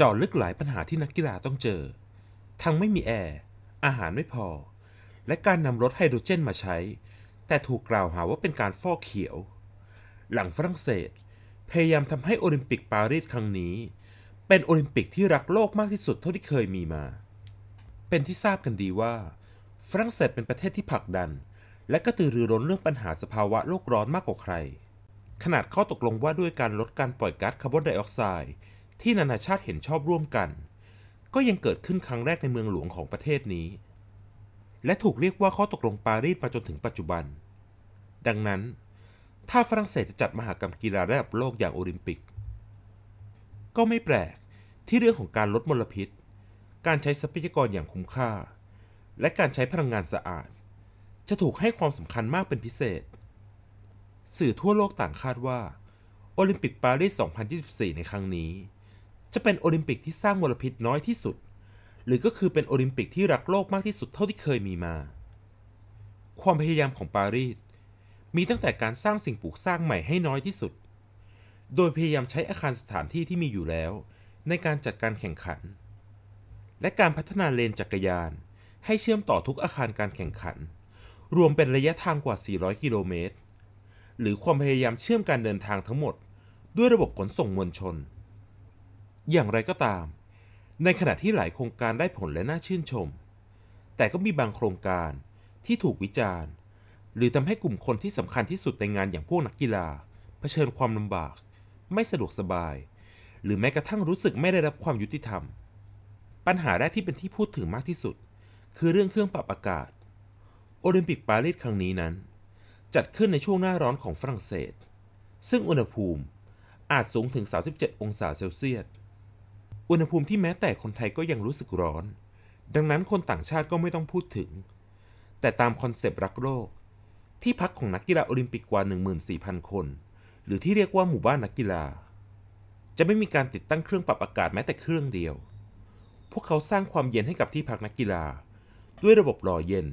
จาะลึกหลายปัญหาที่นักกีฬาต้องเจอ ทั้งไม่มีแอร์ อาหารไม่พอ และการนำรถไฮโดรเจนมาใช้ แต่ถูกกล่าวหาว่าเป็นการฟอกเขียว หลังฝรั่งเศสพยายามทำให้โอลิมปิกปารีสครั้งนี้ เป็นโอลิมปิกที่รักโลกมากที่สุดเท่าที่เคยมีมา เป็นที่ทราบกันดีว่า ฝรั่งเศสเป็นประเทศที่ผลักดัน และก็ตือรือร้นเรื่องปัญหาสภาวะโลกร้อนมากกว่าใคร ขนาดข้อตกลงว่าด้วยการลดการปล่อยก๊าซคาร์บอนไดออกไซด์ที่นานาชาติเห็นชอบร่วมกัน ก็ยังเกิดขึ้นครั้งแรกในเมืองหลวงของประเทศนี้ และถูกเรียกว่าข้อตกลงปารีสมาจนถึงปัจจุบัน ดังนั้น ถ้าฝรั่งเศสจะจัดมหากรรมกีฬาระดับโลกอย่างโอลิมปิก ก็ไม่แปลกที่เรื่องของการลดมลพิษ การใช้ทรัพยากรอย่างคุ้มค่า และการใช้พลังงานสะอาด จะถูกให้ความสำคัญมากเป็นพิเศษ สื่อทั่วโลกต่างคาดว่าโอลิมปิกปารีส2024 ในครั้งนี้จะเป็นโอลิมปิกที่สร้างมลพิษน้อยที่สุด หรือก็คือเป็นโอลิมปิกที่รักโลกมากที่สุดเท่าที่เคยมีมา ความพยายามของปารีส มีตั้งแต่การสร้างสิ่งปลูกสร้างใหม่ให้น้อยที่สุด โดยพยายามใช้อาคารสถานที่ที่มีอยู่แล้ว ในการจัดการแข่งขัน และการพัฒนาเลนจักรยาน ให้เชื่อมต่อทุกอาคารการแข่งขัน รวมเป็นระยะทางกว่า 400 กิโลเมตร หรือความพยายามเชื่อมการเดินทางทั้งหมดด้วยระบบขนส่งมวลชนอย่างไรก็ตาม ในขณะที่หลายโครงการได้ผลและน่าชื่นชม แต่ก็มีบางโครงการที่ถูกวิจารณ์ หรือทำให้กลุ่มคนที่สำคัญที่สุดในงานอย่างพวกนักกีฬาเผชิญความลำบาก ไม่สะดวกสบาย หรือแม้กระทั่งรู้สึกไม่ได้รับความยุติธรรม ปัญหาแรกที่เป็นที่พูดถึงมากที่สุด คือเรื่องเครื่องปรับอากาศ โอลิมปิกปารีสครั้งนี้นั้น จัดขึ้นในช่วงหน้าร้อนของฝรั่งเศส ซึ่งอุณหภูมิอาจสูงถึง 37 องศาเซลเซียสอุณหภูมิที่แม้แต่คนไทยก็ยังรู้สึกร้อน ดังนั้นคนต่างชาติก็ไม่ต้องพูดถึง แต่ตามคอนเซปต์รักโลกที่พักของนักกีฬาโอลิมปิกกว่า 14,000 คน หรือที่เรียกว่าหมู่บ้านนักกีฬา จะไม่มีการติดตั้งเครื่องปรับอากาศแม้แต่เครื่องเดียว พวกเขาสร้างความเย็นให้กับที่พักนักกีฬา ด้วยระบบหล่อเย็น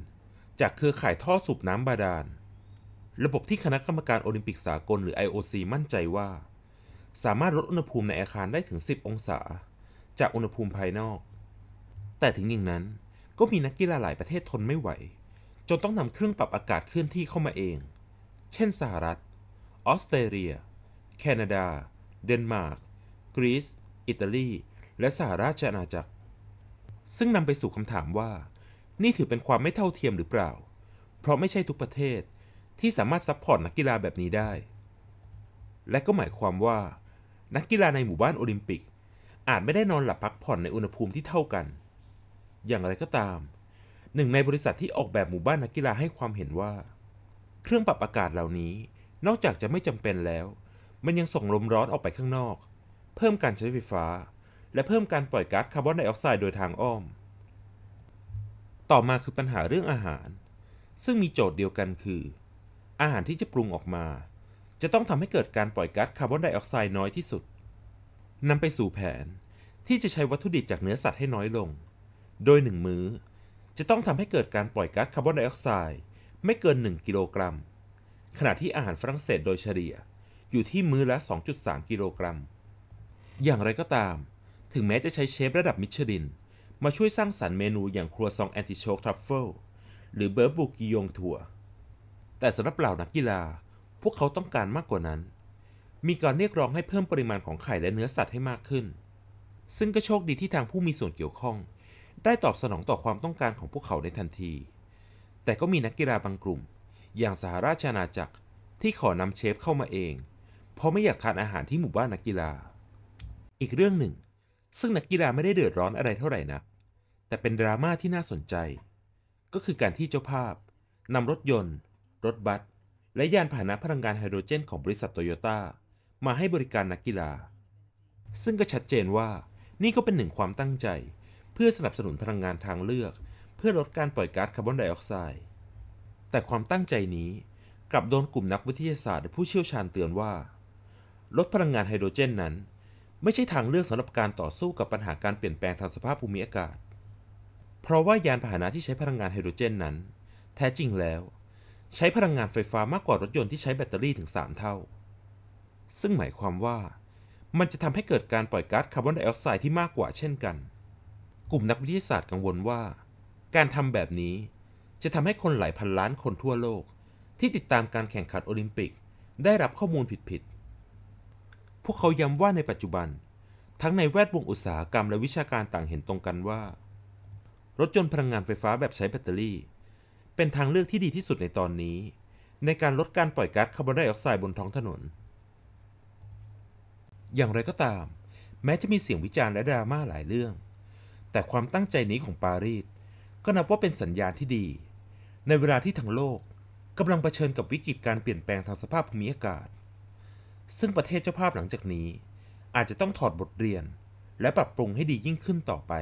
จากเครือข่ายท่อสูบน้ำบาดาล ระบบที่คณะกรรมการโอลิมปิกสากลหรือ IOC มั่นใจว่า สามารถลดอุณหภูมิในอาคารได้ถึง 10 องศาจากอุณหภูมิภายนอก แต่ถึงอย่างนั้นก็มีนักกีฬาหลายประเทศทนไม่ไหว จนต้องนำเครื่องปรับอากาศเคลื่อนที่เข้ามาเอง เช่นสหรัฐ ออสเตรเลีย แคนาดา เดนมาร์ก กรีซ อิตาลี และสหราชอาณาจักร ซึ่งนำไปสู่คำถามว่า นี่ถือเป็นความไม่เท่าเทียมหรือเปล่า เพราะไม่ใช่ทุกประเทศที่สามารถซัพพอร์ตนักกีฬาแบบนี้ได้ และก็หมายความว่า นักกีฬาในหมู่บ้านโอลิมปิกอาจไม่ได้นอนหลับพักผ่อนในอุณหภูมิที่เท่ากัน อย่างไรก็ตาม หนึ่งในบริษัทที่ออกแบบหมู่บ้านนักกีฬาให้ความเห็นว่า เครื่องปรับอากาศเหล่านี้นอกจากจะไม่จำเป็นแล้ว มันยังส่งลมร้อนออกไปข้างนอก เพิ่มการใช้ไฟฟ้า และเพิ่มการปล่อยก๊าซคาร์บอนไดออกไซด์โดยทางอ้อม ต่อมาคือปัญหาเรื่องอาหาร ซึ่งมีโจทย์เดียวกันคือ อาหารที่จะปรุงออกมา จะต้องทำให้เกิดการปล่อยก๊าซคาร์บอนไดออกไซด์น้อยที่สุดนำไปสู่แผนที่จะใช้วัตถุดิบจากเนื้อสัตว์ให้น้อยลง โดย1มื้อจะต้องทำให้เกิดการปล่อยก๊าซคาร์บอนไดออกไซด์ไม่เกิน 1 กิโลกรัม ขณะที่อาหารฝรั่งเศสโดยเฉลี่ยอยู่ที่มื้อละ 2.3 กิโลกรัม อย่างไรก็ตาม ถึงแม้จะใช้เชฟระดับมิชลิน มาช่วยสร้างสารรค์เมนูอย่างครัวซองแอนติโชคทรัฟเฟิลหรือเบอร์บูกิยงถั่ว แต่สำหรับเหล่านักกีฬาพวกเขาต้องการมากกว่านั้นมีการเรียกร้องให้เพิ่มปริมาณของไข่และเนื้อสัตว์ให้มากขึ้น ซึ่งก็โชคดีที่ทางผู้มีส่วนเกี่ยวข้องได้ตอบสนองต่อความต้องการของพวกเขาในทันที แต่ก็มีนักกีฬาบางกลุ่ม อย่างสหราชอาณาจักรที่ขอนำเชฟเข้ามาเอง เพราะไม่อยากทานอาหารที่หมู่บ้านนักกีฬา อีกเรื่องหนึ่ง ซึ่งนักกีฬาไม่ได้เดือดร้อนอะไรเท่าไหร่นัก แต่เป็นดราม่าที่น่าสนใจ ก็คือการที่เจ้าภาพนำรถยนต์ รถบัสและยานพาหนะพลังงานไฮโดรเจน ของบริษัทโตโยต้ามาให้บริการนักกีฬา ซึ่งก็ชัดเจนว่า นี่ก็เป็นหนึ่งความตั้งใจ เพื่อสนับสนุนพลังงานทางเลือก เพื่อลดการปล่อยก๊าซคาร์บอนไดออกไซด์ แต่ความตั้งใจนี้กลับโดนกลุ่มนักวิทยาศาสตร์และผู้เชี่ยวชาญเตือนว่า ลดพลังงานไฮโดรเจนนั้น ไม่ใช่ทางเลือกสำหรับการต่อสู้กับปัญหาการเปลี่ยนแปลงทางสภาพภูมิอากาศ เพราะว่ายานพาหนะที่ใช้พลังงานไฮโดรเจนนั้น แท้จริงแล้ว ใช้พลังงานไฟฟ้ามากกว่ารถยนต์ที่ใช้แบตเตอรี่ถึง 3 เท่าซึ่งหมายความว่า มันจะทำให้เกิดการปล่อยก๊าซคาร์บอนไดออกไซด์ที่มากกว่าเช่นกัน กลุ่มนักวิทยาศาสตร์กังวลว่า การทำแบบนี้ จะทำให้คนหลายพันล้านคนทั่วโลก ที่ติดตามการแข่งขันโอลิมปิก ได้รับข้อมูลผิดๆ พวกเขาย้ำว่าในปัจจุบัน ทั้งในแวดวงอุตสาหกรรมและวิชาการต่างเห็นตรงกันว่า รถยนต์พลังงานไฟฟ้าแบบใช้แบตเตอรี่ เป็นทางเลือกที่ดีที่สุดในตอนนี้ ในการลดการปล่อยก๊าซคาร์บอนไดออกไซด์บนท้องถนนอย่างไรก็ตาม แม้จะมีเสียงวิจารณ์และดราม่าหลายเรื่อง แต่ความตั้งใจนี้ของปารีสก็นับว่าเป็นสัญญาณที่ดี ในเวลาที่ทั้งโลกกำลังเผชิญกับวิกฤตการเปลี่ยนแปลงทางสภาพภูมิอากาศ ซึ่งประเทศเจ้าภาพหลังจากนี้ อาจจะต้องถอดบทเรียน และปรับปรุงให้ดียิ่งขึ้นต่อไป